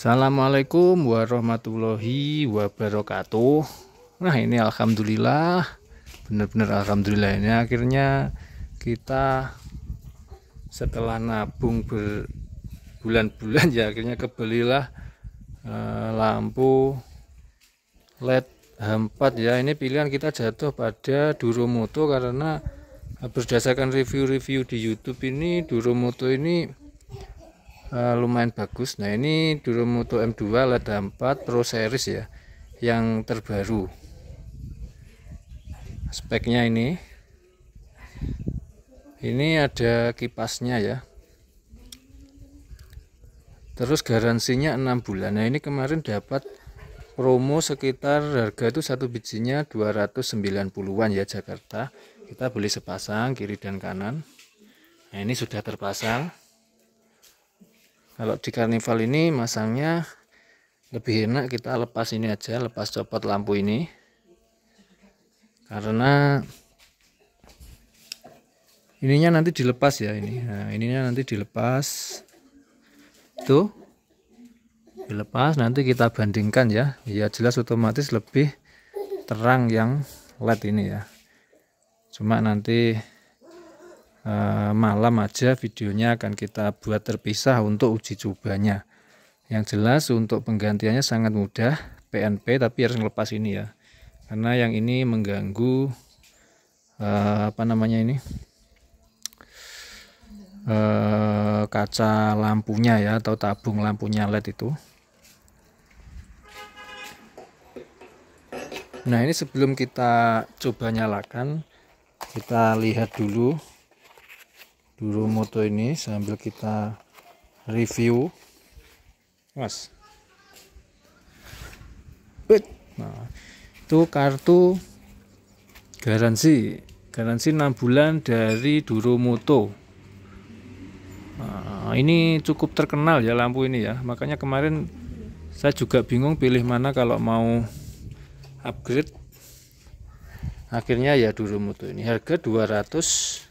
Assalamualaikum warahmatullahi wabarakatuh. Nah, ini alhamdulillah benar-benar alhamdulillah ini akhirnya kita setelah nabung berbulan-bulan ya akhirnya kebelilah eh, lampu LED H4 ya. Ini pilihan kita jatuh pada Duromoto karena berdasarkan review-review di YouTube ini Duromoto ini uh, lumayan bagus nah ini Duromoto M2 Lada 4 Pro Series ya yang terbaru speknya ini ini ada kipasnya ya terus garansinya 6 bulan nah ini kemarin dapat promo sekitar harga itu satu bijinya 290-an ya Jakarta kita beli sepasang kiri dan kanan nah ini sudah terpasang kalau di karnival ini masangnya lebih enak kita lepas ini aja lepas copot lampu ini karena ininya nanti dilepas ya ini nah ininya nanti dilepas tuh dilepas nanti kita bandingkan ya ya jelas otomatis lebih terang yang led ini ya cuma nanti Eh, malam aja videonya akan kita buat terpisah untuk uji cobanya yang jelas untuk penggantiannya sangat mudah PNP tapi harus ngelepas ini ya karena yang ini mengganggu eh, apa namanya ini eh, kaca lampunya ya atau tabung lampunya LED itu nah ini sebelum kita coba nyalakan kita lihat dulu dulu moto ini sambil kita review mas nah itu kartu garansi garansi 6 bulan dari Duro Moto nah, ini cukup terkenal ya lampu ini ya makanya kemarin saya juga bingung pilih mana kalau mau upgrade akhirnya ya Duro Moto ini harga 200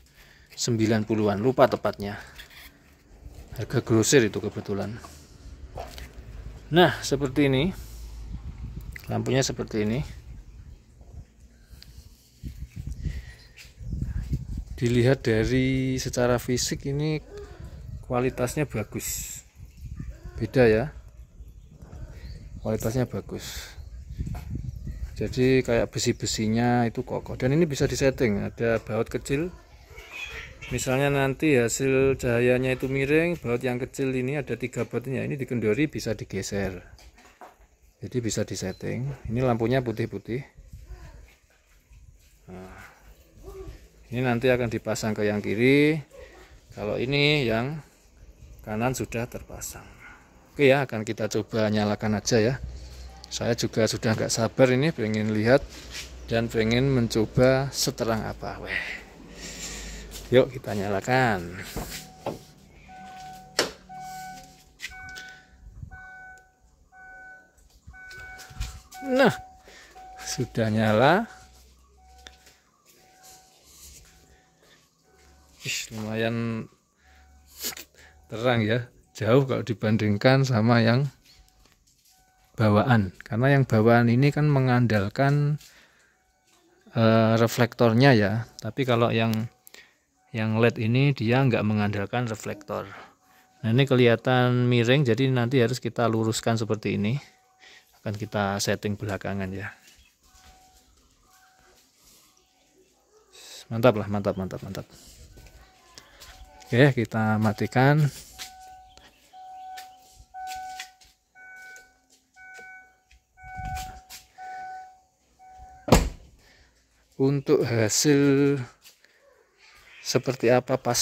90-an lupa tepatnya harga grosir itu kebetulan nah seperti ini lampunya seperti ini dilihat dari secara fisik ini kualitasnya bagus beda ya kualitasnya bagus jadi kayak besi-besinya itu kokoh dan ini bisa disetting ada baut kecil misalnya nanti hasil cahayanya itu miring baut yang kecil ini ada tiga bautnya ini dikendori bisa digeser jadi bisa disetting ini lampunya putih-putih nah, ini nanti akan dipasang ke yang kiri kalau ini yang kanan sudah terpasang oke ya akan kita coba nyalakan aja ya saya juga sudah nggak sabar ini pengen lihat dan pengen mencoba seterang apa weh yuk kita nyalakan nah sudah nyala Ish, lumayan terang ya jauh kalau dibandingkan sama yang bawaan karena yang bawaan ini kan mengandalkan uh, reflektornya ya tapi kalau yang yang LED ini dia nggak mengandalkan reflektor nah ini kelihatan miring jadi nanti harus kita luruskan seperti ini akan kita setting belakangan ya mantap lah mantap mantap mantap oke kita matikan untuk hasil seperti apa pas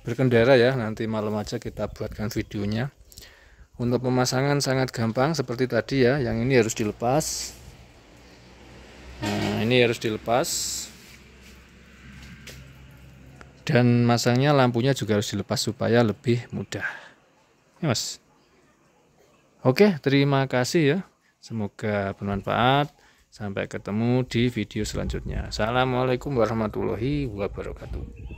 berkendara ya nanti malam aja kita buatkan videonya untuk pemasangan sangat gampang seperti tadi ya yang ini harus dilepas nah ini harus dilepas dan masangnya lampunya juga harus dilepas supaya lebih mudah ya mas oke terima kasih ya semoga bermanfaat Sampai ketemu di video selanjutnya. Assalamualaikum warahmatullahi wabarakatuh.